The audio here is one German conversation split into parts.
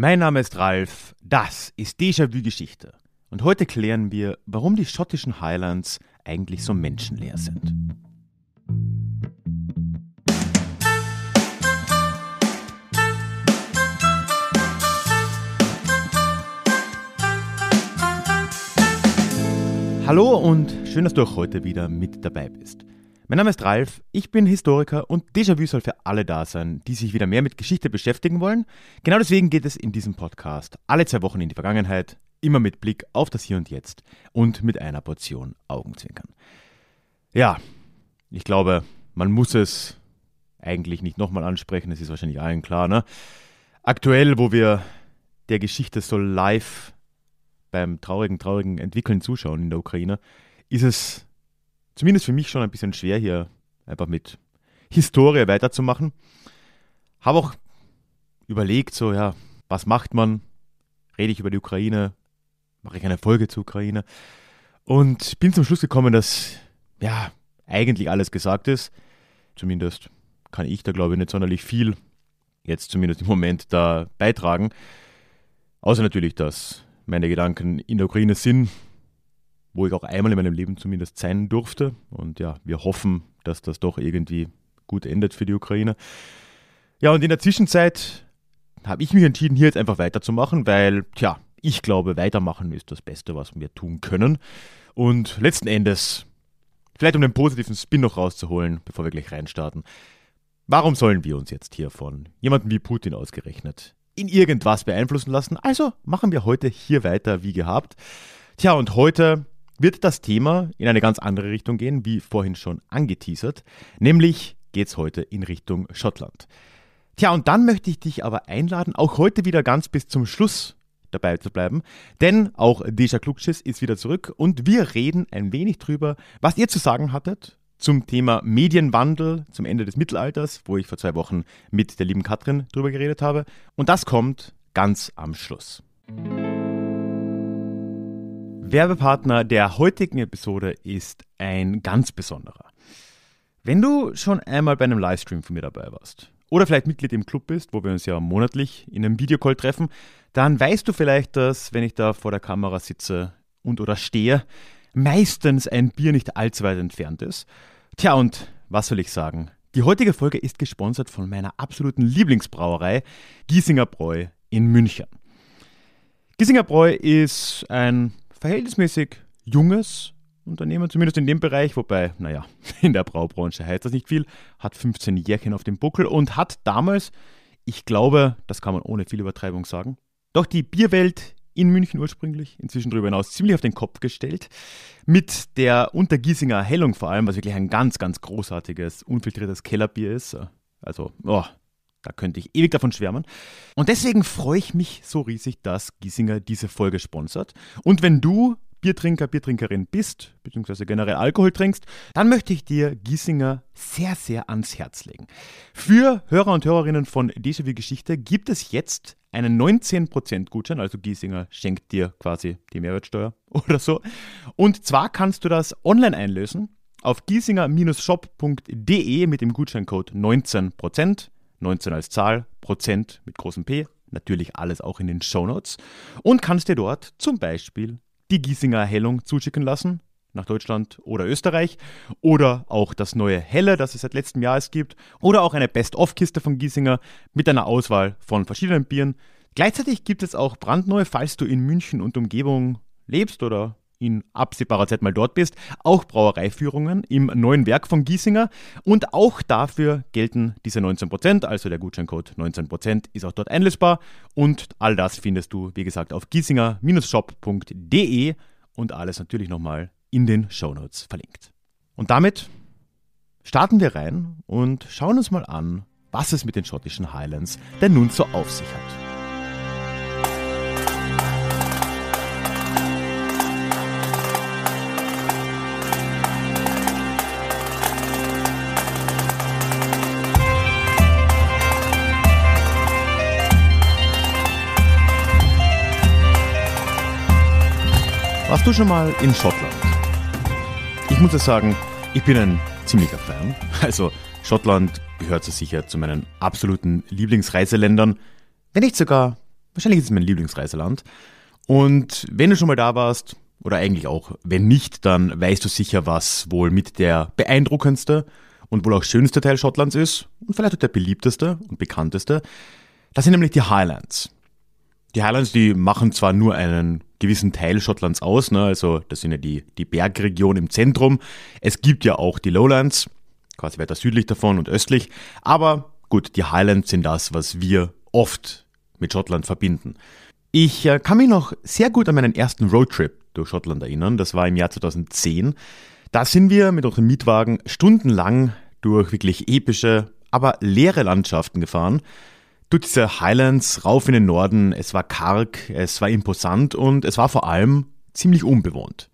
Mein Name ist Ralf, das ist Déjà-vu Geschichte. Und heute klären wir, warum die schottischen Highlands eigentlich so menschenleer sind. Hallo und schön, dass du auch heute wieder mit dabei bist. Mein Name ist Ralf, ich bin Historiker und Déjà-vu soll für alle da sein, die sich wieder mehr mit Geschichte beschäftigen wollen. Genau deswegen geht es in diesem Podcast alle zwei Wochen in die Vergangenheit, immer mit Blick auf das Hier und Jetzt und mit einer Portion Augenzwinkern. Ja, ich glaube, man muss es eigentlich nicht nochmal ansprechen, es ist wahrscheinlich allen klar. Ne? Aktuell, wo wir der Geschichte so live beim traurigen, traurigen Entwickeln zuschauen in der Ukraine, ist es zumindest für mich schon ein bisschen schwer, hier einfach mit Historie weiterzumachen. Habe auch überlegt, so, ja, was macht man? Rede ich über die Ukraine? Mache ich eine Folge zur Ukraine? Und bin zum Schluss gekommen, dass, ja, eigentlich alles gesagt ist. Zumindest kann ich da, glaube ich, nicht sonderlich viel jetzt zumindest im Moment da beitragen. Außer natürlich, dass meine Gedanken in der Ukraine sind, wo ich auch einmal in meinem Leben zumindest sein durfte. Und ja, wir hoffen, dass das doch irgendwie gut endet für die Ukraine. Ja, und in der Zwischenzeit habe ich mich entschieden, hier jetzt einfach weiterzumachen, weil, tja, ich glaube, weitermachen ist das Beste, was wir tun können. Und letzten Endes, vielleicht um den positiven Spin noch rauszuholen, bevor wir gleich reinstarten, warum sollen wir uns jetzt hier von jemandem wie Putin ausgerechnet in irgendwas beeinflussen lassen? Also machen wir heute hier weiter wie gehabt. Tja, und heute wird das Thema in eine ganz andere Richtung gehen, wie vorhin schon angeteasert. Nämlich geht es heute in Richtung Schottland. Tja, und dann möchte ich dich aber einladen, auch heute wieder ganz bis zum Schluss dabei zu bleiben, denn auch Deja Klugschiss ist wieder zurück und wir reden ein wenig drüber, was ihr zu sagen hattet zum Thema Medienwandel zum Ende des Mittelalters, wo ich vor zwei Wochen mit der lieben Katrin drüber geredet habe. Und das kommt ganz am Schluss. Werbepartner der heutigen Episode ist ein ganz besonderer. Wenn du schon einmal bei einem Livestream von mir dabei warst oder vielleicht Mitglied im Club bist, wo wir uns ja monatlich in einem Videocall treffen, dann weißt du vielleicht, dass, wenn ich da vor der Kamera sitze und oder stehe, meistens ein Bier nicht allzu weit entfernt ist. Tja, und was soll ich sagen? Die heutige Folge ist gesponsert von meiner absoluten Lieblingsbrauerei, Giesinger Bräu in München. Giesinger Bräu ist ein verhältnismäßig junges Unternehmen, zumindest in dem Bereich, wobei, naja, in der Braubranche heißt das nicht viel, hat 15 Jährchen auf dem Buckel und hat damals, ich glaube, das kann man ohne viel Übertreibung sagen, doch die Bierwelt in München ursprünglich, inzwischen darüber hinaus ziemlich auf den Kopf gestellt. Mit der Untergießinger Hellung vor allem, was wirklich ein ganz, ganz großartiges, unfiltriertes Kellerbier ist. Also, oh, da könnte ich ewig davon schwärmen. Und deswegen freue ich mich so riesig, dass Giesinger diese Folge sponsert. Und wenn du Biertrinker, Biertrinkerin bist, beziehungsweise generell Alkohol trinkst, dann möchte ich dir Giesinger sehr, sehr ans Herz legen. Für Hörer und Hörerinnen von Déjà-vu Geschichte gibt es jetzt einen 19% Gutschein, also Giesinger schenkt dir quasi die Mehrwertsteuer oder so. Und zwar kannst du das online einlösen auf giesinger-shop.de mit dem Gutscheincode 19%. 19 als Zahl, Prozent mit großem P, natürlich alles auch in den Shownotes und kannst dir dort zum Beispiel die Giesinger Hellung zuschicken lassen nach Deutschland oder Österreich oder auch das neue Helle, das es seit letztem Jahr es gibt oder auch eine Best-of-Kiste von Giesinger mit einer Auswahl von verschiedenen Bieren. Gleichzeitig gibt es auch brandneue, falls du in München und Umgebung lebst oder in absehbarer Zeit mal dort bist, auch Brauereiführungen im neuen Werk von Giesinger und auch dafür gelten diese 19%, also der Gutscheincode 19% ist auch dort einlösbar und all das findest du, wie gesagt, auf giesinger-shop.de und alles natürlich nochmal in den Shownotes verlinkt. Und damit starten wir rein und schauen uns mal an, was es mit den schottischen Highlands denn nun so auf sich hat. Warst du schon mal in Schottland? Ich muss ja sagen, ich bin ein ziemlicher Fan. Also Schottland gehört so sicher zu meinen absoluten Lieblingsreiseländern. Wenn nicht sogar, wahrscheinlich ist es mein Lieblingsreiseland. Und wenn du schon mal da warst, oder eigentlich auch, wenn nicht, dann weißt du sicher, was wohl mit der beeindruckendste und wohl auch schönste Teil Schottlands ist und vielleicht auch der beliebteste und bekannteste. Das sind nämlich die Highlands. Die Highlands, die machen zwar nur einen gewissen Teil Schottlands aus. Ne? Also das sind ja die, die Bergregion im Zentrum. Es gibt ja auch die Lowlands, quasi weiter südlich davon und östlich. Aber gut, die Highlands sind das, was wir oft mit Schottland verbinden. Ich äh, kann mich noch sehr gut an meinen ersten Roadtrip durch Schottland erinnern. Das war im Jahr 2010. Da sind wir mit unserem Mietwagen stundenlang durch wirklich epische, aber leere Landschaften gefahren durch diese Highlands rauf in den Norden. Es war karg, es war imposant und es war vor allem ziemlich unbewohnt.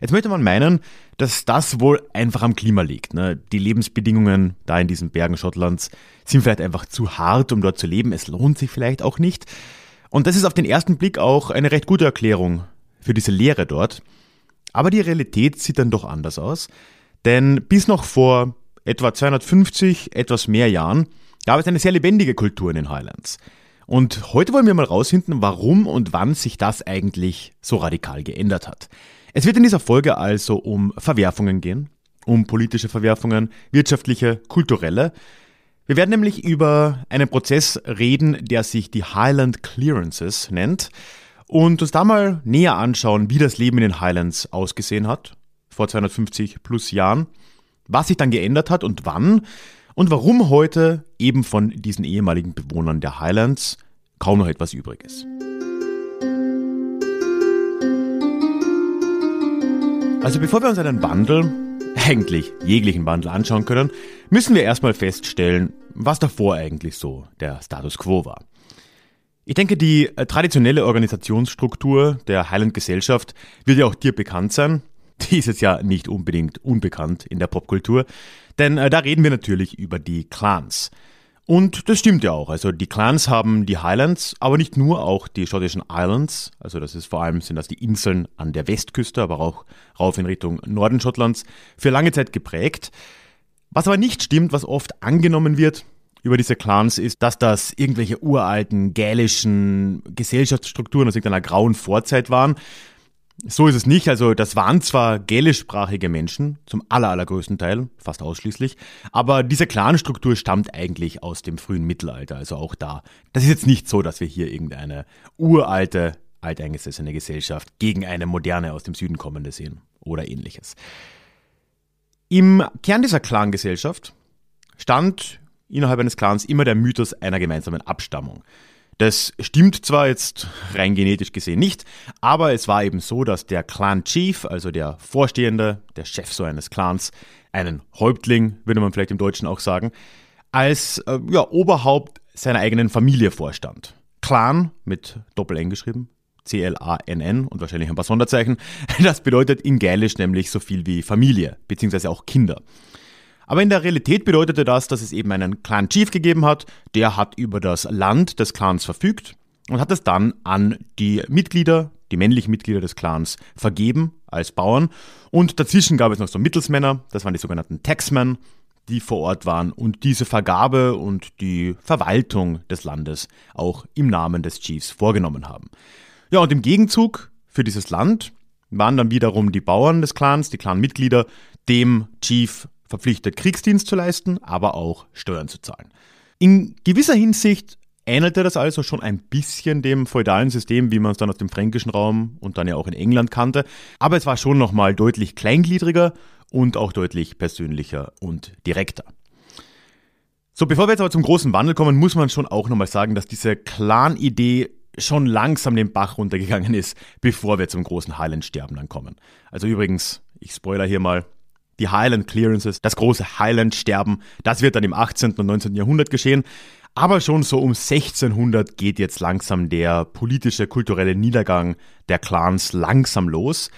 Jetzt möchte man meinen, dass das wohl einfach am Klima liegt. Ne? Die Lebensbedingungen da in diesen Bergen Schottlands sind vielleicht einfach zu hart, um dort zu leben. Es lohnt sich vielleicht auch nicht. Und das ist auf den ersten Blick auch eine recht gute Erklärung für diese Lehre dort. Aber die Realität sieht dann doch anders aus. Denn bis noch vor etwa 250, etwas mehr Jahren gab es eine sehr lebendige Kultur in den Highlands. Und heute wollen wir mal rausfinden, warum und wann sich das eigentlich so radikal geändert hat. Es wird in dieser Folge also um Verwerfungen gehen, um politische Verwerfungen, wirtschaftliche, kulturelle. Wir werden nämlich über einen Prozess reden, der sich die Highland Clearances nennt und uns da mal näher anschauen, wie das Leben in den Highlands ausgesehen hat, vor 250 plus Jahren, was sich dann geändert hat und wann und warum heute eben von diesen ehemaligen Bewohnern der Highlands kaum noch etwas übrig ist. Also bevor wir uns einen Wandel, eigentlich jeglichen Wandel anschauen können, müssen wir erstmal feststellen, was davor eigentlich so der Status quo war. Ich denke, die äh, traditionelle Organisationsstruktur der Highland Gesellschaft wird ja auch dir bekannt sein dieses Jahr nicht unbedingt unbekannt in der Popkultur, denn äh, da reden wir natürlich über die Clans. Und das stimmt ja auch. Also die Clans haben die Highlands, aber nicht nur, auch die schottischen Islands. Also das ist vor allem sind das die Inseln an der Westküste, aber auch rauf in Richtung Norden Schottlands für lange Zeit geprägt. Was aber nicht stimmt, was oft angenommen wird über diese Clans, ist, dass das irgendwelche uralten gälischen Gesellschaftsstrukturen aus irgendeiner grauen Vorzeit waren, so ist es nicht. Also das waren zwar gälischsprachige Menschen, zum aller, allergrößten Teil, fast ausschließlich, aber diese Clanstruktur stammt eigentlich aus dem frühen Mittelalter, also auch da. Das ist jetzt nicht so, dass wir hier irgendeine uralte, alteingesessene Gesellschaft gegen eine moderne aus dem Süden kommende sehen oder ähnliches. Im Kern dieser Clangesellschaft stand innerhalb eines Clans immer der Mythos einer gemeinsamen Abstammung. Das stimmt zwar jetzt rein genetisch gesehen nicht, aber es war eben so, dass der Clan Chief, also der Vorstehende, der Chef so eines Clans, einen Häuptling, würde man vielleicht im Deutschen auch sagen, als äh, ja, Oberhaupt seiner eigenen Familie vorstand. Clan mit Doppel-N geschrieben, C-L-A-N-N und wahrscheinlich ein paar Sonderzeichen, das bedeutet in Gälisch nämlich so viel wie Familie, beziehungsweise auch Kinder. Aber in der Realität bedeutete das, dass es eben einen Clan Chief gegeben hat, der hat über das Land des Clans verfügt und hat es dann an die Mitglieder, die männlichen Mitglieder des Clans, vergeben als Bauern. Und dazwischen gab es noch so Mittelsmänner, das waren die sogenannten Taxmen, die vor Ort waren und diese Vergabe und die Verwaltung des Landes auch im Namen des Chiefs vorgenommen haben. Ja, und im Gegenzug für dieses Land waren dann wiederum die Bauern des Clans, die Clanmitglieder, dem Chief verpflichtet, Kriegsdienst zu leisten, aber auch Steuern zu zahlen. In gewisser Hinsicht ähnelte das also schon ein bisschen dem feudalen System, wie man es dann aus dem fränkischen Raum und dann ja auch in England kannte, aber es war schon nochmal deutlich kleingliedriger und auch deutlich persönlicher und direkter. So, bevor wir jetzt aber zum großen Wandel kommen, muss man schon auch nochmal sagen, dass diese Clan-Idee schon langsam den Bach runtergegangen ist, bevor wir zum großen Highland-Sterben dann kommen. Also übrigens, ich spoiler hier mal, die Highland Clearances, das große Highland-Sterben, das wird dann im 18. und 19. Jahrhundert geschehen. Aber schon so um 1600 geht jetzt langsam der politische, kulturelle Niedergang der Clans langsam los.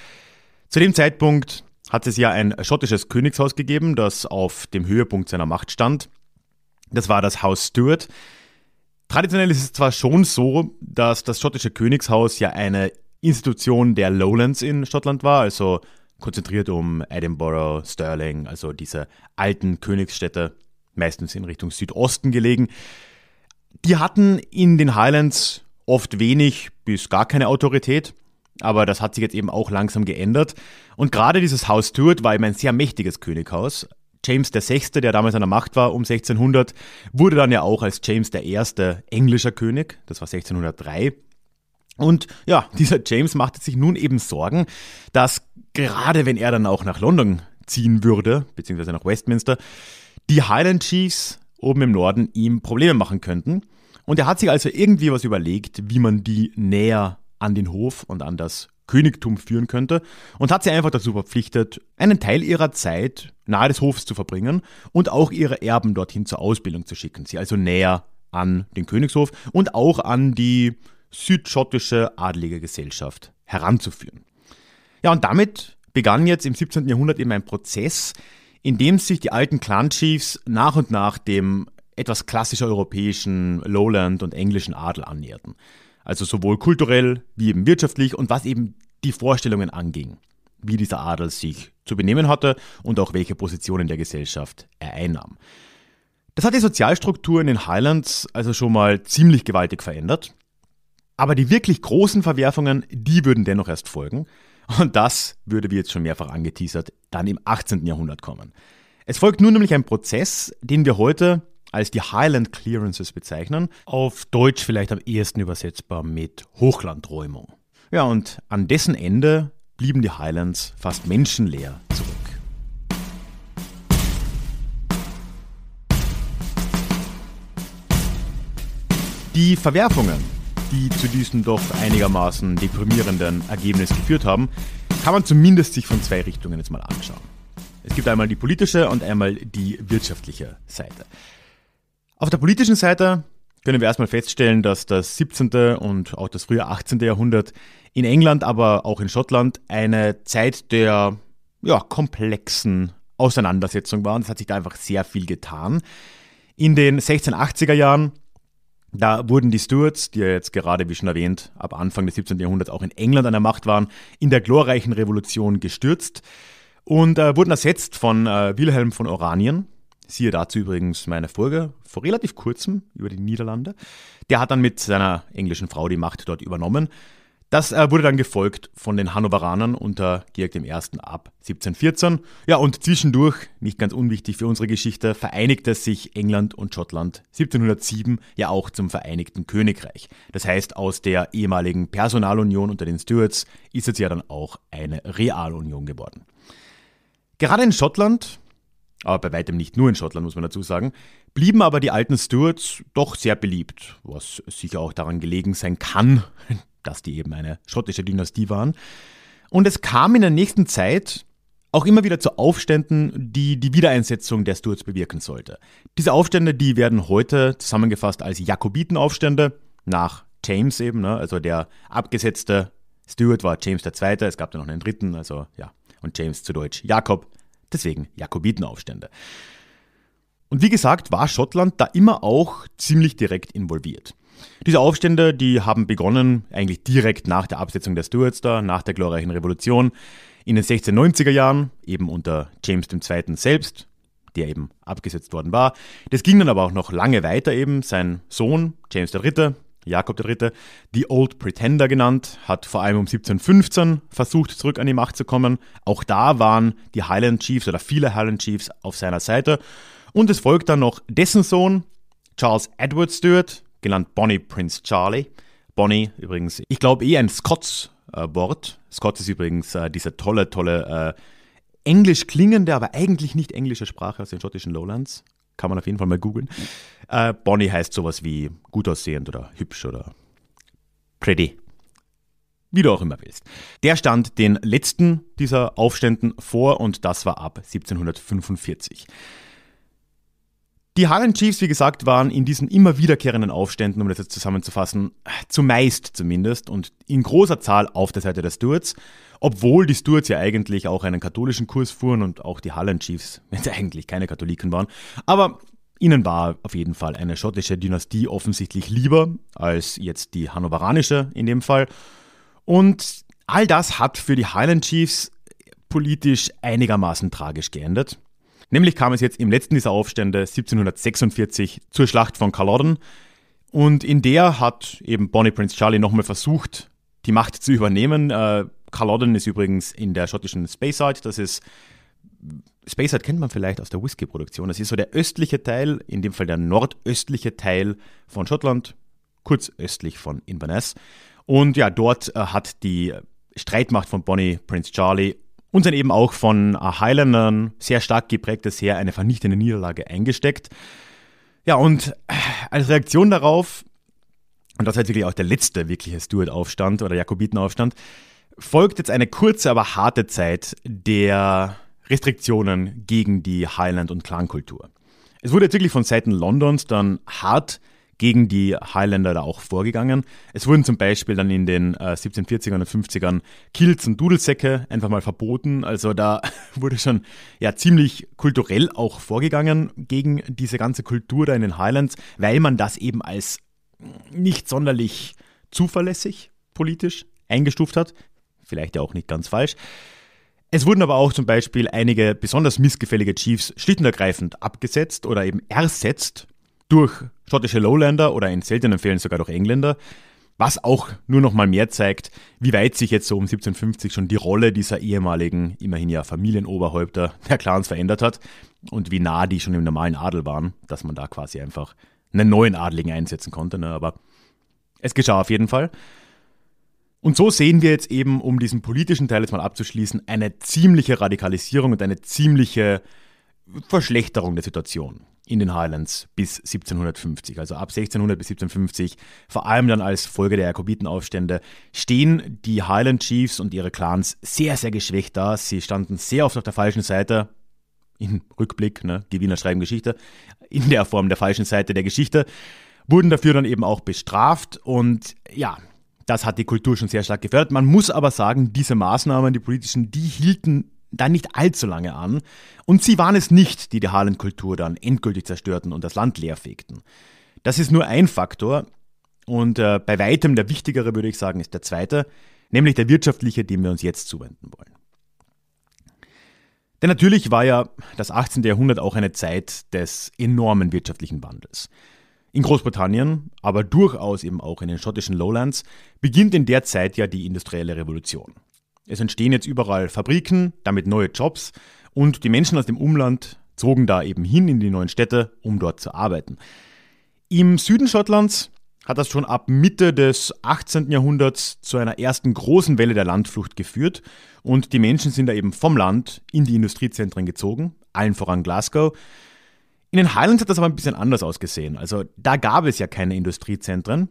Zu dem Zeitpunkt hat es ja ein schottisches Königshaus gegeben, das auf dem Höhepunkt seiner Macht stand. Das war das Haus Stuart. Traditionell ist es zwar schon so, dass das schottische Königshaus ja eine Institution der Lowlands in Schottland war, also konzentriert um Edinburgh, Stirling, also diese alten Königsstädte, meistens in Richtung Südosten gelegen. Die hatten in den Highlands oft wenig bis gar keine Autorität, aber das hat sich jetzt eben auch langsam geändert. Und gerade dieses Haus Stuart war eben ein sehr mächtiges Könighaus. James VI., der damals an der Macht war, um 1600, wurde dann ja auch als James I. englischer König, das war 1603. Und ja, dieser James machte sich nun eben Sorgen, dass gerade wenn er dann auch nach London ziehen würde, beziehungsweise nach Westminster, die Highland Chiefs oben im Norden ihm Probleme machen könnten. Und er hat sich also irgendwie was überlegt, wie man die näher an den Hof und an das Königtum führen könnte und hat sie einfach dazu verpflichtet, einen Teil ihrer Zeit nahe des Hofs zu verbringen und auch ihre Erben dorthin zur Ausbildung zu schicken, sie also näher an den Königshof und auch an die südschottische adlige Gesellschaft heranzuführen. Ja, und damit begann jetzt im 17. Jahrhundert eben ein Prozess, in dem sich die alten Clan-Chiefs nach und nach dem etwas klassischer europäischen Lowland und englischen Adel annäherten. Also sowohl kulturell wie eben wirtschaftlich und was eben die Vorstellungen anging, wie dieser Adel sich zu benehmen hatte und auch welche Positionen der Gesellschaft er einnahm. Das hat die Sozialstruktur in den Highlands also schon mal ziemlich gewaltig verändert. Aber die wirklich großen Verwerfungen, die würden dennoch erst folgen. Und das würde, wie jetzt schon mehrfach angeteasert, dann im 18. Jahrhundert kommen. Es folgt nun nämlich ein Prozess, den wir heute als die Highland Clearances bezeichnen. Auf Deutsch vielleicht am ehesten übersetzbar mit Hochlandräumung. Ja, und an dessen Ende blieben die Highlands fast menschenleer zurück. Die Verwerfungen die zu diesem doch einigermaßen deprimierenden Ergebnis geführt haben, kann man zumindest sich von zwei Richtungen jetzt mal anschauen. Es gibt einmal die politische und einmal die wirtschaftliche Seite. Auf der politischen Seite können wir erstmal feststellen, dass das 17. und auch das frühe 18. Jahrhundert in England, aber auch in Schottland eine Zeit der ja, komplexen Auseinandersetzung war. es hat sich da einfach sehr viel getan. In den 1680er Jahren da wurden die Stuarts, die ja jetzt gerade, wie schon erwähnt, ab Anfang des 17. Jahrhunderts auch in England an der Macht waren, in der glorreichen Revolution gestürzt und äh, wurden ersetzt von äh, Wilhelm von Oranien. Siehe dazu übrigens meine Folge vor relativ kurzem über die Niederlande. Der hat dann mit seiner englischen Frau die Macht dort übernommen das äh, wurde dann gefolgt von den Hannoveranern unter Georg I. ab 1714. Ja, und zwischendurch, nicht ganz unwichtig für unsere Geschichte, vereinigte sich England und Schottland 1707 ja auch zum Vereinigten Königreich. Das heißt, aus der ehemaligen Personalunion unter den Stuarts ist jetzt ja dann auch eine Realunion geworden. Gerade in Schottland, aber bei weitem nicht nur in Schottland, muss man dazu sagen, blieben aber die alten Stuarts doch sehr beliebt, was sicher auch daran gelegen sein kann, dass die eben eine schottische Dynastie waren. Und es kam in der nächsten Zeit auch immer wieder zu Aufständen, die die Wiedereinsetzung der Stuarts bewirken sollte. Diese Aufstände, die werden heute zusammengefasst als Jakobitenaufstände nach James eben, ne? also der abgesetzte Stuart war James II., es gab dann noch einen dritten, also ja, und James zu Deutsch Jakob, deswegen Jakobitenaufstände. Und wie gesagt, war Schottland da immer auch ziemlich direkt involviert. Diese Aufstände, die haben begonnen eigentlich direkt nach der Absetzung der Stuarts da, nach der glorreichen Revolution in den 1690er Jahren, eben unter James II. selbst, der eben abgesetzt worden war. Das ging dann aber auch noch lange weiter eben. Sein Sohn, James III., Jakob III., die Old Pretender genannt, hat vor allem um 1715 versucht, zurück an die Macht zu kommen. Auch da waren die Highland Chiefs oder viele Highland Chiefs auf seiner Seite. Und es folgt dann noch dessen Sohn, Charles Edward Stuart, genannt Bonnie Prince Charlie. Bonnie übrigens, ich glaube eh ein Scots-Wort. Äh, Scots ist übrigens äh, diese tolle, tolle äh, englisch klingende, aber eigentlich nicht englische Sprache aus den schottischen Lowlands. Kann man auf jeden Fall mal googeln. Äh, Bonnie heißt sowas wie gut aussehend oder hübsch oder pretty. Wie du auch immer willst. Der stand den letzten dieser Aufständen vor und das war ab 1745. Die Harlem Chiefs, wie gesagt, waren in diesen immer wiederkehrenden Aufständen, um das jetzt zusammenzufassen, zumeist zumindest und in großer Zahl auf der Seite der Stuarts, obwohl die Stuarts ja eigentlich auch einen katholischen Kurs fuhren und auch die Harlem Chiefs, wenn sie eigentlich keine Katholiken waren, aber ihnen war auf jeden Fall eine schottische Dynastie offensichtlich lieber als jetzt die hannoveranische in dem Fall. Und all das hat für die Highland Chiefs politisch einigermaßen tragisch geendet. Nämlich kam es jetzt im letzten dieser Aufstände 1746 zur Schlacht von Culloden und in der hat eben Bonnie Prince Charlie nochmal versucht, die Macht zu übernehmen. Äh, Culloden ist übrigens in der schottischen Speyside, das ist Speyside kennt man vielleicht aus der Whisky-Produktion. Das ist so der östliche Teil, in dem Fall der nordöstliche Teil von Schottland, kurz östlich von Inverness. Und ja, dort äh, hat die Streitmacht von Bonnie Prince Charlie und dann eben auch von äh, Highlandern sehr stark geprägtes Heer eine vernichtende Niederlage eingesteckt. Ja, und äh, als Reaktion darauf, und das war jetzt wirklich auch der letzte wirkliche Stuart-Aufstand oder Jakobitenaufstand, folgt jetzt eine kurze, aber harte Zeit der Restriktionen gegen die Highland- und Clan-Kultur. Es wurde jetzt wirklich von Seiten Londons dann hart gegen die Highlander da auch vorgegangen. Es wurden zum Beispiel dann in den äh, 1740ern und 50ern Kilts und Dudelsäcke einfach mal verboten. Also da wurde schon ja ziemlich kulturell auch vorgegangen gegen diese ganze Kultur da in den Highlands, weil man das eben als nicht sonderlich zuverlässig politisch eingestuft hat. Vielleicht ja auch nicht ganz falsch. Es wurden aber auch zum Beispiel einige besonders missgefällige Chiefs schlicht und ergreifend abgesetzt oder eben ersetzt durch schottische Lowlander oder in seltenen Fällen sogar durch Engländer, was auch nur noch mal mehr zeigt, wie weit sich jetzt so um 1750 schon die Rolle dieser ehemaligen, immerhin ja Familienoberhäupter der Clans verändert hat und wie nah die schon im normalen Adel waren, dass man da quasi einfach einen neuen Adligen einsetzen konnte. Ne? Aber es geschah auf jeden Fall. Und so sehen wir jetzt eben, um diesen politischen Teil jetzt mal abzuschließen, eine ziemliche Radikalisierung und eine ziemliche Verschlechterung der Situation in den Highlands bis 1750. Also ab 1600 bis 1750, vor allem dann als Folge der Jakobitenaufstände, stehen die Highland Chiefs und ihre Clans sehr, sehr geschwächt da. Sie standen sehr oft auf der falschen Seite. Im Rückblick, ne? die Wiener schreiben Geschichte, in der Form der falschen Seite der Geschichte, wurden dafür dann eben auch bestraft. Und ja, das hat die Kultur schon sehr stark gefördert. Man muss aber sagen, diese Maßnahmen, die politischen, die hielten dann nicht allzu lange an. Und sie waren es nicht, die die Harlan-Kultur dann endgültig zerstörten und das Land leerfegten. Das ist nur ein Faktor. Und äh, bei weitem der wichtigere, würde ich sagen, ist der zweite, nämlich der wirtschaftliche, dem wir uns jetzt zuwenden wollen. Denn natürlich war ja das 18. Jahrhundert auch eine Zeit des enormen wirtschaftlichen Wandels. In Großbritannien, aber durchaus eben auch in den schottischen Lowlands, beginnt in der Zeit ja die industrielle Revolution. Es entstehen jetzt überall Fabriken, damit neue Jobs und die Menschen aus dem Umland zogen da eben hin in die neuen Städte, um dort zu arbeiten. Im Süden Schottlands hat das schon ab Mitte des 18. Jahrhunderts zu einer ersten großen Welle der Landflucht geführt und die Menschen sind da eben vom Land in die Industriezentren gezogen, allen voran Glasgow. In den Highlands hat das aber ein bisschen anders ausgesehen. Also da gab es ja keine Industriezentren.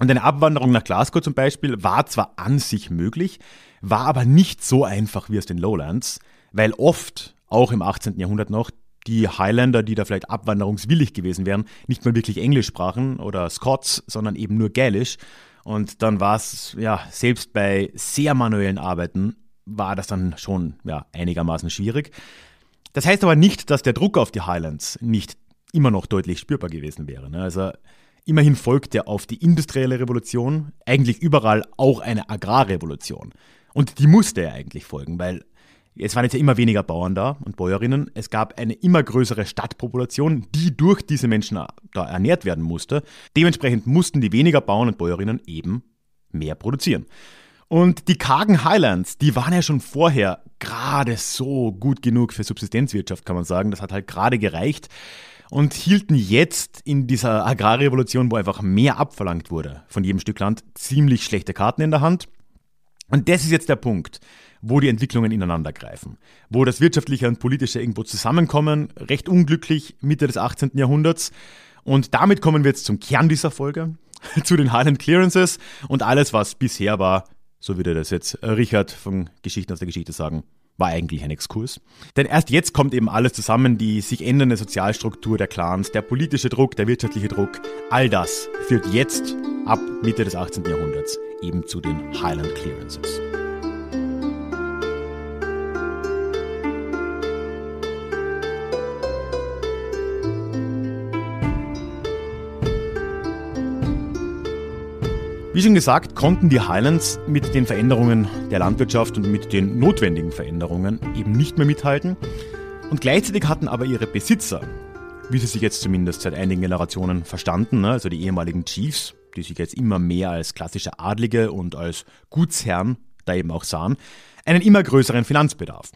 Und eine Abwanderung nach Glasgow zum Beispiel war zwar an sich möglich, war aber nicht so einfach wie aus den Lowlands, weil oft, auch im 18. Jahrhundert noch, die Highlander, die da vielleicht abwanderungswillig gewesen wären, nicht mal wirklich Englisch sprachen oder Scots, sondern eben nur Gälisch. Und dann war es, ja, selbst bei sehr manuellen Arbeiten war das dann schon ja, einigermaßen schwierig. Das heißt aber nicht, dass der Druck auf die Highlands nicht immer noch deutlich spürbar gewesen wäre. Ne? Also immerhin folgte auf die industrielle Revolution eigentlich überall auch eine Agrarrevolution. Und die musste ja eigentlich folgen, weil es waren jetzt ja immer weniger Bauern da und Bäuerinnen. Es gab eine immer größere Stadtpopulation, die durch diese Menschen da ernährt werden musste. Dementsprechend mussten die weniger Bauern und Bäuerinnen eben mehr produzieren. Und die kargen Highlands, die waren ja schon vorher gerade so gut genug für Subsistenzwirtschaft, kann man sagen. Das hat halt gerade gereicht und hielten jetzt in dieser Agrarrevolution, wo einfach mehr abverlangt wurde von jedem Stück Land, ziemlich schlechte Karten in der Hand. Und das ist jetzt der Punkt, wo die Entwicklungen ineinandergreifen, wo das Wirtschaftliche und Politische irgendwo zusammenkommen, recht unglücklich Mitte des 18. Jahrhunderts. Und damit kommen wir jetzt zum Kern dieser Folge, zu den Highland Clearances und alles, was bisher war, so würde das jetzt äh, Richard von Geschichten aus der Geschichte sagen, war eigentlich ein Exkurs. Denn erst jetzt kommt eben alles zusammen, die sich ändernde Sozialstruktur der Clans, der politische Druck, der wirtschaftliche Druck, all das führt jetzt ab Mitte des 18. Jahrhunderts eben zu den Highland Clearances. Wie schon gesagt, konnten die Highlands mit den Veränderungen der Landwirtschaft und mit den notwendigen Veränderungen eben nicht mehr mithalten. Und gleichzeitig hatten aber ihre Besitzer, wie sie sich jetzt zumindest seit einigen Generationen verstanden, ne, also die ehemaligen Chiefs, die sich jetzt immer mehr als klassische Adlige und als Gutsherren da eben auch sahen, einen immer größeren Finanzbedarf.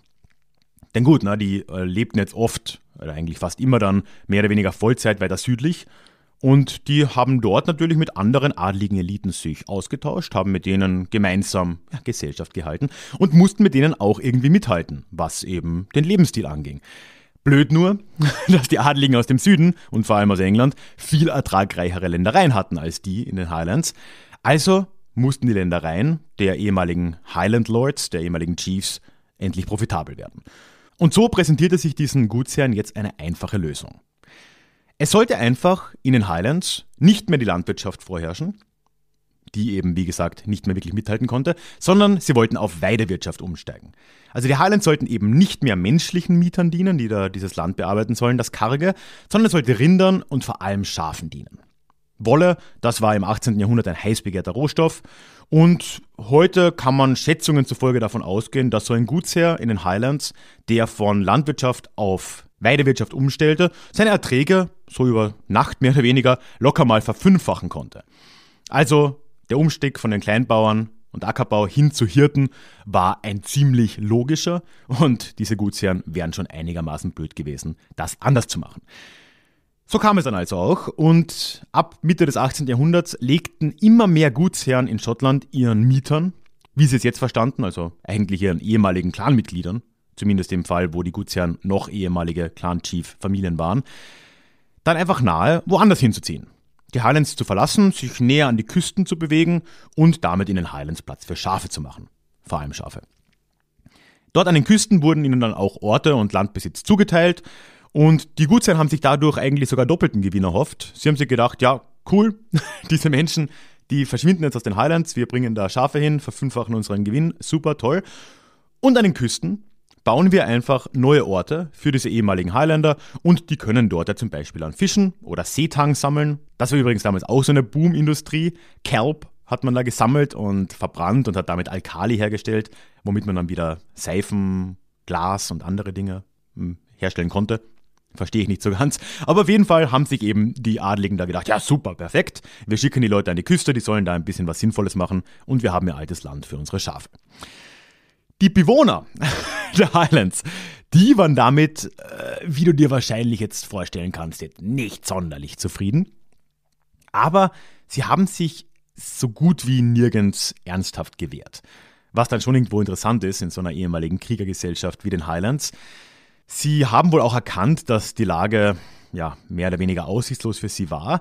Denn gut, ne, die äh, lebten jetzt oft, oder eigentlich fast immer dann, mehr oder weniger Vollzeit weiter südlich. Und die haben dort natürlich mit anderen adligen Eliten sich ausgetauscht, haben mit denen gemeinsam ja, Gesellschaft gehalten und mussten mit denen auch irgendwie mithalten, was eben den Lebensstil anging. Blöd nur, dass die Adligen aus dem Süden und vor allem aus England viel ertragreichere Ländereien hatten als die in den Highlands. Also mussten die Ländereien der ehemaligen Highland Lords, der ehemaligen Chiefs, endlich profitabel werden. Und so präsentierte sich diesen Gutsherren jetzt eine einfache Lösung. Es sollte einfach in den Highlands nicht mehr die Landwirtschaft vorherrschen, die eben, wie gesagt, nicht mehr wirklich mithalten konnte, sondern sie wollten auf Weidewirtschaft umsteigen. Also die Highlands sollten eben nicht mehr menschlichen Mietern dienen, die da dieses Land bearbeiten sollen, das Karge, sondern es sollte Rindern und vor allem Schafen dienen. Wolle, das war im 18. Jahrhundert ein heiß begehrter Rohstoff und heute kann man Schätzungen zufolge davon ausgehen, dass so ein Gutsherr in den Highlands, der von Landwirtschaft auf Weidewirtschaft umstellte, seine Erträge, so über Nacht mehr oder weniger, locker mal verfünffachen konnte. Also der Umstieg von den Kleinbauern und Ackerbau hin zu Hirten war ein ziemlich logischer und diese Gutsherren wären schon einigermaßen blöd gewesen, das anders zu machen. So kam es dann also auch und ab Mitte des 18. Jahrhunderts legten immer mehr Gutsherren in Schottland ihren Mietern, wie sie es jetzt verstanden, also eigentlich ihren ehemaligen Clanmitgliedern, zumindest im Fall, wo die Gutsherren noch ehemalige Clan-Chief-Familien waren, dann einfach nahe, woanders hinzuziehen die Highlands zu verlassen, sich näher an die Küsten zu bewegen und damit ihnen Highlands Platz für Schafe zu machen. Vor allem Schafe. Dort an den Küsten wurden ihnen dann auch Orte und Landbesitz zugeteilt und die Gutsherren haben sich dadurch eigentlich sogar doppelten Gewinn erhofft. Sie haben sich gedacht, ja, cool, diese Menschen, die verschwinden jetzt aus den Highlands, wir bringen da Schafe hin, verfünffachen unseren Gewinn, super toll. Und an den Küsten bauen wir einfach neue Orte für diese ehemaligen Highlander und die können dort ja zum Beispiel an Fischen oder Seetang sammeln. Das war übrigens damals auch so eine Boom-Industrie. Kelp hat man da gesammelt und verbrannt und hat damit Alkali hergestellt, womit man dann wieder Seifen, Glas und andere Dinge hm, herstellen konnte. Verstehe ich nicht so ganz. Aber auf jeden Fall haben sich eben die Adligen da gedacht, ja super, perfekt. Wir schicken die Leute an die Küste, die sollen da ein bisschen was Sinnvolles machen und wir haben ihr altes Land für unsere Schafe. Die Bewohner der Highlands, die waren damit, äh, wie du dir wahrscheinlich jetzt vorstellen kannst, nicht sonderlich zufrieden. Aber sie haben sich so gut wie nirgends ernsthaft gewehrt. Was dann schon irgendwo interessant ist in so einer ehemaligen Kriegergesellschaft wie den Highlands. Sie haben wohl auch erkannt, dass die Lage ja mehr oder weniger aussichtslos für sie war,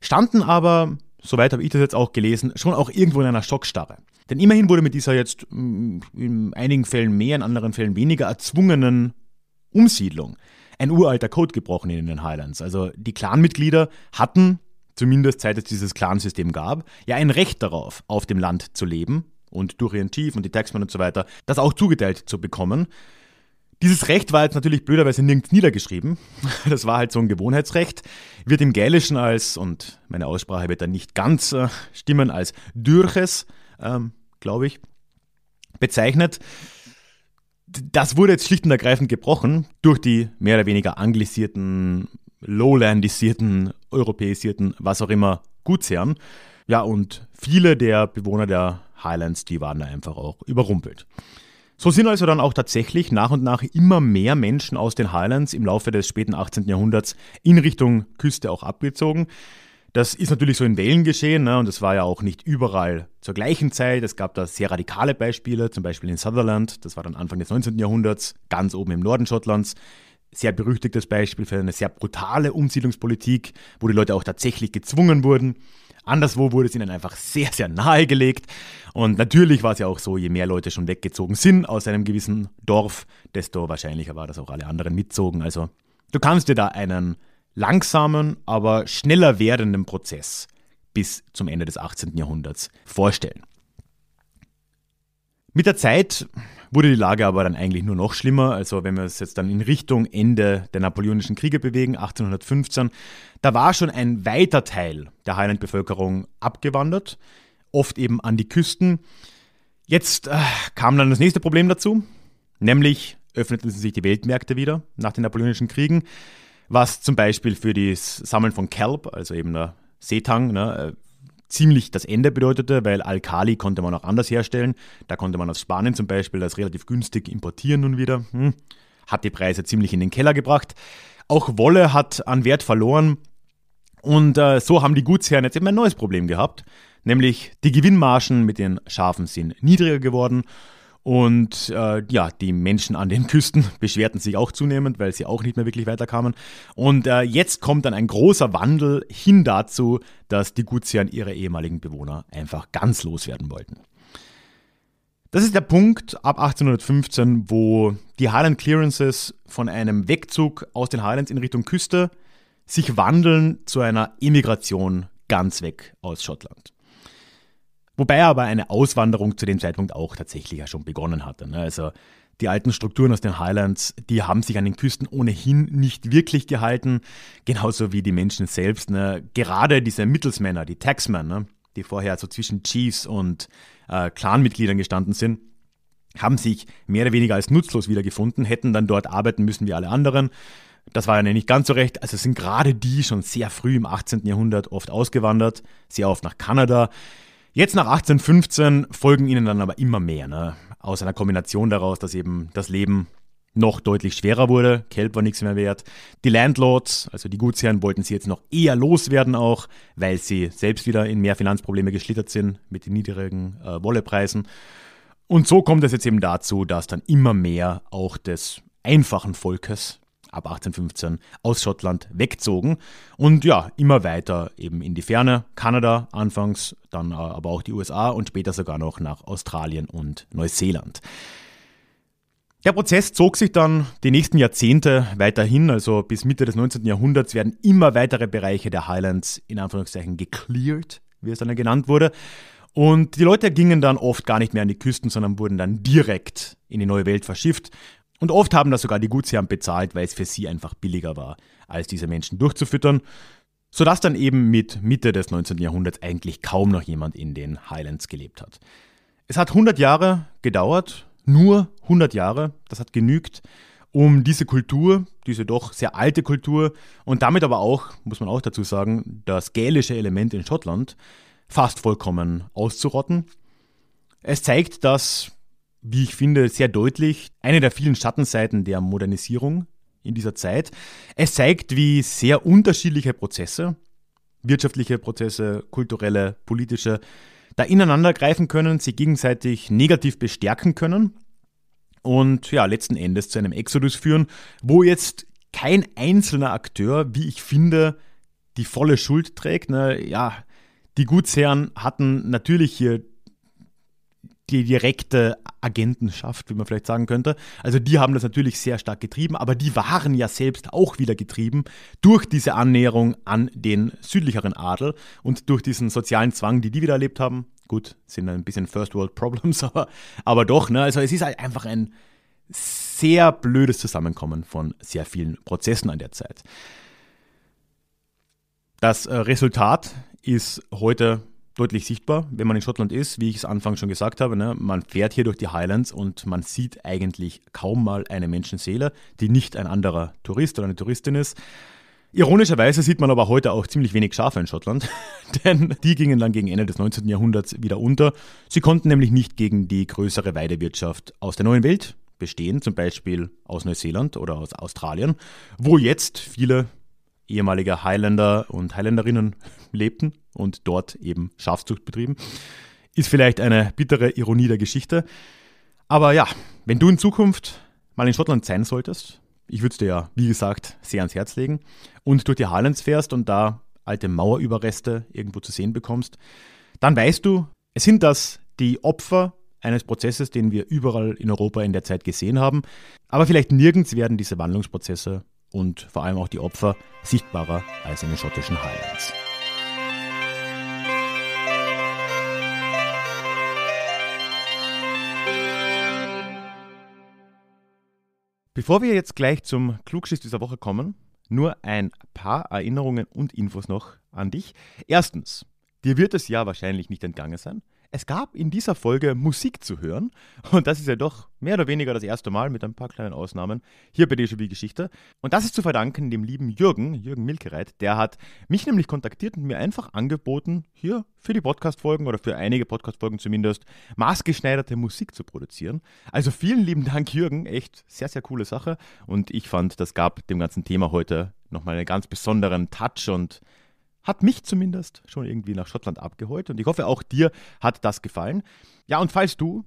standen aber, soweit habe ich das jetzt auch gelesen, schon auch irgendwo in einer Schockstarre. Denn immerhin wurde mit dieser jetzt mm, in einigen Fällen mehr, in anderen Fällen weniger erzwungenen Umsiedlung ein uralter Code gebrochen in den Highlands. Also die Clanmitglieder hatten, zumindest seit es dieses Clansystem gab, ja ein Recht darauf, auf dem Land zu leben und durch ihren Chief und die Taxman und so weiter, das auch zugeteilt zu bekommen. Dieses Recht war jetzt natürlich blöderweise nirgends niedergeschrieben. Das war halt so ein Gewohnheitsrecht. Wird im Gälischen als, und meine Aussprache wird dann nicht ganz äh, stimmen, als Dürches ähm, glaube ich, bezeichnet. Das wurde jetzt schlicht und ergreifend gebrochen durch die mehr oder weniger anglisierten, lowlandisierten, europäisierten, was auch immer, Gutsherren. Ja, und viele der Bewohner der Highlands, die waren da einfach auch überrumpelt. So sind also dann auch tatsächlich nach und nach immer mehr Menschen aus den Highlands im Laufe des späten 18. Jahrhunderts in Richtung Küste auch abgezogen. Das ist natürlich so in Wellen geschehen ne? und das war ja auch nicht überall zur gleichen Zeit. Es gab da sehr radikale Beispiele, zum Beispiel in Sutherland, das war dann Anfang des 19. Jahrhunderts, ganz oben im Norden Schottlands. Sehr berüchtigtes Beispiel für eine sehr brutale Umsiedlungspolitik, wo die Leute auch tatsächlich gezwungen wurden. Anderswo wurde es ihnen einfach sehr, sehr nahegelegt. Und natürlich war es ja auch so, je mehr Leute schon weggezogen sind aus einem gewissen Dorf, desto wahrscheinlicher war, dass auch alle anderen mitzogen. Also du kannst dir da einen langsamen, aber schneller werdenden Prozess bis zum Ende des 18. Jahrhunderts vorstellen. Mit der Zeit wurde die Lage aber dann eigentlich nur noch schlimmer. Also wenn wir es jetzt dann in Richtung Ende der Napoleonischen Kriege bewegen, 1815, da war schon ein weiter Teil der Highland-Bevölkerung abgewandert, oft eben an die Küsten. Jetzt äh, kam dann das nächste Problem dazu, nämlich öffneten sich die Weltmärkte wieder nach den Napoleonischen Kriegen was zum Beispiel für das Sammeln von Kelp, also eben der Seetang, ne, äh, ziemlich das Ende bedeutete, weil Alkali konnte man auch anders herstellen. Da konnte man aus Spanien zum Beispiel das relativ günstig importieren nun wieder. Hm. Hat die Preise ziemlich in den Keller gebracht. Auch Wolle hat an Wert verloren. Und äh, so haben die Gutsherren jetzt eben ein neues Problem gehabt, nämlich die Gewinnmargen mit den Schafen sind niedriger geworden und äh, ja, die Menschen an den Küsten beschwerten sich auch zunehmend, weil sie auch nicht mehr wirklich weiterkamen. Und äh, jetzt kommt dann ein großer Wandel hin dazu, dass die Gutsian ihre ehemaligen Bewohner einfach ganz loswerden wollten. Das ist der Punkt ab 1815, wo die Highland Clearances von einem Wegzug aus den Highlands in Richtung Küste sich wandeln zu einer Emigration ganz weg aus Schottland. Wobei aber eine Auswanderung zu dem Zeitpunkt auch tatsächlich ja schon begonnen hatte. Ne? Also die alten Strukturen aus den Highlands, die haben sich an den Küsten ohnehin nicht wirklich gehalten, genauso wie die Menschen selbst. Ne? Gerade diese Mittelsmänner, die Taxmen, ne? die vorher so zwischen Chiefs und äh, Clanmitgliedern gestanden sind, haben sich mehr oder weniger als nutzlos wiedergefunden, hätten dann dort arbeiten müssen wie alle anderen. Das war ja nicht ganz so recht. Also sind gerade die schon sehr früh im 18. Jahrhundert oft ausgewandert, sehr oft nach Kanada. Jetzt nach 1815 folgen ihnen dann aber immer mehr, ne? aus einer Kombination daraus, dass eben das Leben noch deutlich schwerer wurde, Kelp war nichts mehr wert. Die Landlords, also die Gutsherren, wollten sie jetzt noch eher loswerden auch, weil sie selbst wieder in mehr Finanzprobleme geschlittert sind mit den niedrigen äh, Wollepreisen. Und so kommt es jetzt eben dazu, dass dann immer mehr auch des einfachen Volkes ab 1815 aus Schottland wegzogen und ja, immer weiter eben in die Ferne, Kanada anfangs, dann äh, aber auch die USA und später sogar noch nach Australien und Neuseeland. Der Prozess zog sich dann die nächsten Jahrzehnte weiterhin, also bis Mitte des 19. Jahrhunderts werden immer weitere Bereiche der Highlands in Anführungszeichen gecleared, wie es dann genannt wurde. Und die Leute gingen dann oft gar nicht mehr an die Küsten, sondern wurden dann direkt in die neue Welt verschifft. Und oft haben das sogar die Gutsherren bezahlt, weil es für sie einfach billiger war, als diese Menschen durchzufüttern, sodass dann eben mit Mitte des 19. Jahrhunderts eigentlich kaum noch jemand in den Highlands gelebt hat. Es hat 100 Jahre gedauert, nur 100 Jahre, das hat genügt, um diese Kultur, diese doch sehr alte Kultur und damit aber auch, muss man auch dazu sagen, das gälische Element in Schottland fast vollkommen auszurotten. Es zeigt, dass wie ich finde, sehr deutlich eine der vielen Schattenseiten der Modernisierung in dieser Zeit. Es zeigt, wie sehr unterschiedliche Prozesse, wirtschaftliche Prozesse, kulturelle, politische, da ineinander greifen können, sie gegenseitig negativ bestärken können und ja, letzten Endes zu einem Exodus führen, wo jetzt kein einzelner Akteur, wie ich finde, die volle Schuld trägt. Ne? Ja, die Gutsherren hatten natürlich hier die direkte Agentenschaft, wie man vielleicht sagen könnte. Also die haben das natürlich sehr stark getrieben, aber die waren ja selbst auch wieder getrieben durch diese Annäherung an den südlicheren Adel und durch diesen sozialen Zwang, die die wieder erlebt haben. Gut, sind ein bisschen First World Problems, aber, aber doch, ne? Also es ist halt einfach ein sehr blödes Zusammenkommen von sehr vielen Prozessen an der Zeit. Das äh, Resultat ist heute deutlich sichtbar, wenn man in Schottland ist, wie ich es anfangs schon gesagt habe. Ne? Man fährt hier durch die Highlands und man sieht eigentlich kaum mal eine Menschenseele, die nicht ein anderer Tourist oder eine Touristin ist. Ironischerweise sieht man aber heute auch ziemlich wenig Schafe in Schottland, denn die gingen dann gegen Ende des 19. Jahrhunderts wieder unter. Sie konnten nämlich nicht gegen die größere Weidewirtschaft aus der neuen Welt bestehen, zum Beispiel aus Neuseeland oder aus Australien, wo jetzt viele ehemalige Highlander und Highländerinnen lebten, und dort eben Schafzucht betrieben. Ist vielleicht eine bittere Ironie der Geschichte. Aber ja, wenn du in Zukunft mal in Schottland sein solltest, ich würde es dir ja, wie gesagt, sehr ans Herz legen, und durch die Highlands fährst und da alte Mauerüberreste irgendwo zu sehen bekommst, dann weißt du, es sind das die Opfer eines Prozesses, den wir überall in Europa in der Zeit gesehen haben. Aber vielleicht nirgends werden diese Wandlungsprozesse und vor allem auch die Opfer sichtbarer als in den schottischen Highlands. Bevor wir jetzt gleich zum Klugschiss dieser Woche kommen, nur ein paar Erinnerungen und Infos noch an dich. Erstens, dir wird es ja wahrscheinlich nicht entgangen sein. Es gab in dieser Folge Musik zu hören und das ist ja doch mehr oder weniger das erste Mal mit ein paar kleinen Ausnahmen hier bei DJB Geschichte. Und das ist zu verdanken dem lieben Jürgen, Jürgen Milkereit, der hat mich nämlich kontaktiert und mir einfach angeboten, hier für die Podcast-Folgen oder für einige Podcast-Folgen zumindest maßgeschneiderte Musik zu produzieren. Also vielen lieben Dank, Jürgen, echt sehr, sehr coole Sache und ich fand, das gab dem ganzen Thema heute nochmal einen ganz besonderen Touch und hat mich zumindest schon irgendwie nach Schottland abgeholt und ich hoffe, auch dir hat das gefallen. Ja, und falls du,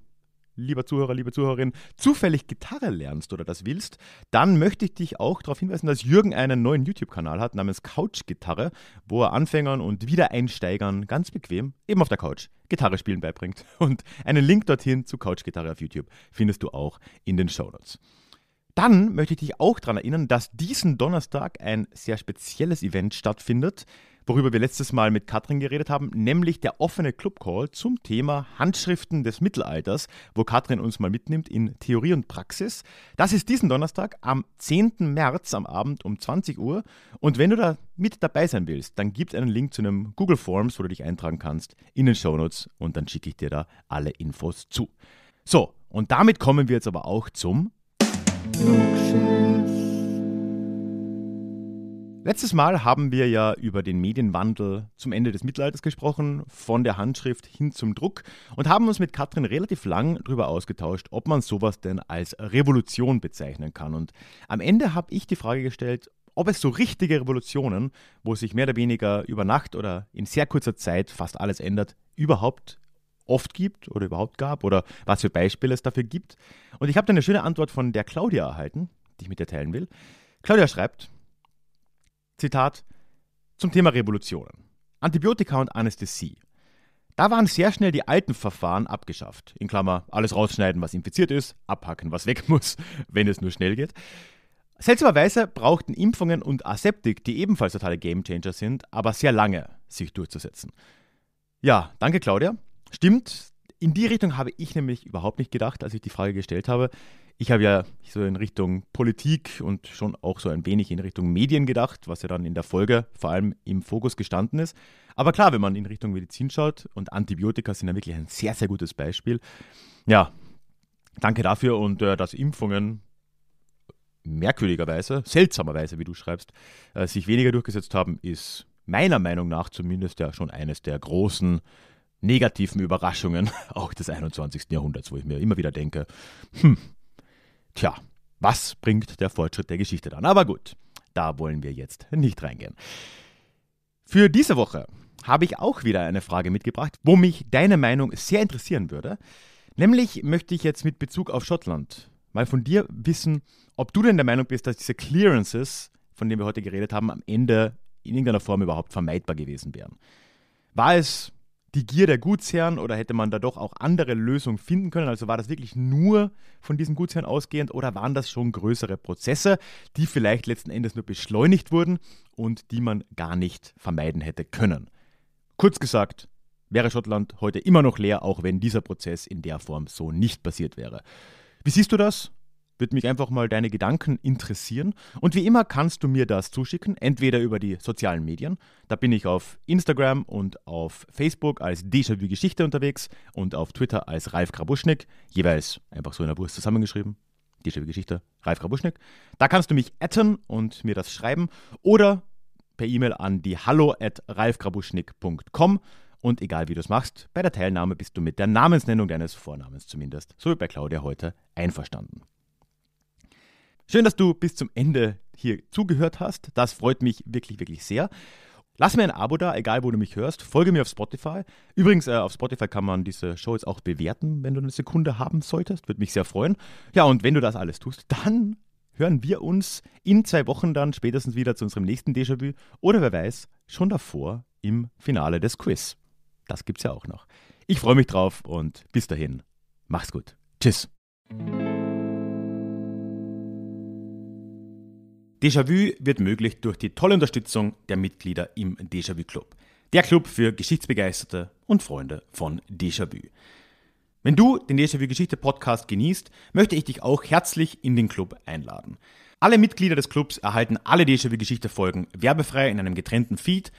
lieber Zuhörer, liebe Zuhörerin, zufällig Gitarre lernst oder das willst, dann möchte ich dich auch darauf hinweisen, dass Jürgen einen neuen YouTube-Kanal hat namens Couch Gitarre, wo er Anfängern und Wiedereinsteigern ganz bequem, eben auf der Couch, Gitarre spielen beibringt. Und einen Link dorthin zu Couch Gitarre auf YouTube findest du auch in den Show Notes. Dann möchte ich dich auch daran erinnern, dass diesen Donnerstag ein sehr spezielles Event stattfindet worüber wir letztes Mal mit Katrin geredet haben, nämlich der offene Clubcall zum Thema Handschriften des Mittelalters, wo Katrin uns mal mitnimmt in Theorie und Praxis. Das ist diesen Donnerstag am 10. März am Abend um 20 Uhr. Und wenn du da mit dabei sein willst, dann gibt einen Link zu einem Google Forms, wo du dich eintragen kannst, in den Show Notes und dann schicke ich dir da alle Infos zu. So, und damit kommen wir jetzt aber auch zum Logschiff. Letztes Mal haben wir ja über den Medienwandel zum Ende des Mittelalters gesprochen, von der Handschrift hin zum Druck und haben uns mit Katrin relativ lang darüber ausgetauscht, ob man sowas denn als Revolution bezeichnen kann. Und am Ende habe ich die Frage gestellt, ob es so richtige Revolutionen, wo sich mehr oder weniger über Nacht oder in sehr kurzer Zeit fast alles ändert, überhaupt oft gibt oder überhaupt gab oder was für Beispiele es dafür gibt. Und ich habe da eine schöne Antwort von der Claudia erhalten, die ich mit dir teilen will. Claudia schreibt, Zitat, zum Thema Revolutionen. Antibiotika und Anästhesie. Da waren sehr schnell die alten Verfahren abgeschafft. In Klammer, alles rausschneiden, was infiziert ist, abhacken, was weg muss, wenn es nur schnell geht. Seltsamerweise brauchten Impfungen und Aseptik, die ebenfalls totale Gamechanger sind, aber sehr lange, sich durchzusetzen. Ja, danke Claudia. Stimmt, in die Richtung habe ich nämlich überhaupt nicht gedacht, als ich die Frage gestellt habe. Ich habe ja so in Richtung Politik und schon auch so ein wenig in Richtung Medien gedacht, was ja dann in der Folge vor allem im Fokus gestanden ist. Aber klar, wenn man in Richtung Medizin schaut und Antibiotika sind ja wirklich ein sehr, sehr gutes Beispiel. Ja, danke dafür und äh, dass Impfungen merkwürdigerweise, seltsamerweise, wie du schreibst, äh, sich weniger durchgesetzt haben, ist meiner Meinung nach zumindest ja schon eines der großen negativen Überraschungen auch des 21. Jahrhunderts, wo ich mir immer wieder denke, hm, Tja, was bringt der Fortschritt der Geschichte dann? Aber gut, da wollen wir jetzt nicht reingehen. Für diese Woche habe ich auch wieder eine Frage mitgebracht, wo mich deine Meinung sehr interessieren würde. Nämlich möchte ich jetzt mit Bezug auf Schottland mal von dir wissen, ob du denn der Meinung bist, dass diese Clearances, von denen wir heute geredet haben, am Ende in irgendeiner Form überhaupt vermeidbar gewesen wären. War es die Gier der Gutsherren oder hätte man da doch auch andere Lösungen finden können? Also war das wirklich nur von diesem Gutsherrn ausgehend oder waren das schon größere Prozesse, die vielleicht letzten Endes nur beschleunigt wurden und die man gar nicht vermeiden hätte können? Kurz gesagt, wäre Schottland heute immer noch leer, auch wenn dieser Prozess in der Form so nicht passiert wäre. Wie siehst du das? Würde mich einfach mal deine Gedanken interessieren. Und wie immer kannst du mir das zuschicken, entweder über die sozialen Medien. Da bin ich auf Instagram und auf Facebook als Déjà-vu Geschichte unterwegs und auf Twitter als Ralf Grabuschnick, jeweils einfach so in der Wurst zusammengeschrieben. Déjà-vu Geschichte, Ralf Grabuschnick. Da kannst du mich atten und mir das schreiben oder per E-Mail an die hallo at ralfgrabuschnick.com. Und egal wie du es machst, bei der Teilnahme bist du mit der Namensnennung deines Vornamens zumindest, so wie bei Claudia heute, einverstanden. Schön, dass du bis zum Ende hier zugehört hast. Das freut mich wirklich, wirklich sehr. Lass mir ein Abo da, egal wo du mich hörst. Folge mir auf Spotify. Übrigens, äh, auf Spotify kann man diese Show jetzt auch bewerten, wenn du eine Sekunde haben solltest. Würde mich sehr freuen. Ja, und wenn du das alles tust, dann hören wir uns in zwei Wochen dann spätestens wieder zu unserem nächsten Déjà-vu oder wer weiß, schon davor im Finale des Quiz. Das gibt es ja auch noch. Ich freue mich drauf und bis dahin, mach's gut. Tschüss. Déjà-vu wird möglich durch die tolle Unterstützung der Mitglieder im Déjà-vu Club. Der Club für Geschichtsbegeisterte und Freunde von Déjà-vu. Wenn du den Déjà-vu Geschichte Podcast genießt, möchte ich dich auch herzlich in den Club einladen. Alle Mitglieder des Clubs erhalten alle Déjà-vu Geschichte Folgen werbefrei in einem getrennten Feed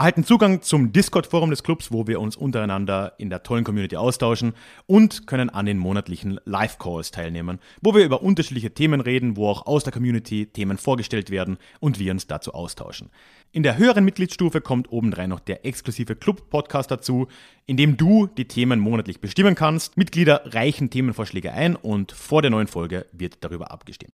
erhalten Zugang zum Discord-Forum des Clubs, wo wir uns untereinander in der tollen Community austauschen und können an den monatlichen Live-Calls teilnehmen, wo wir über unterschiedliche Themen reden, wo auch aus der Community Themen vorgestellt werden und wir uns dazu austauschen. In der höheren Mitgliedsstufe kommt obendrein noch der exklusive Club-Podcast dazu, in dem du die Themen monatlich bestimmen kannst. Mitglieder reichen Themenvorschläge ein und vor der neuen Folge wird darüber abgestimmt.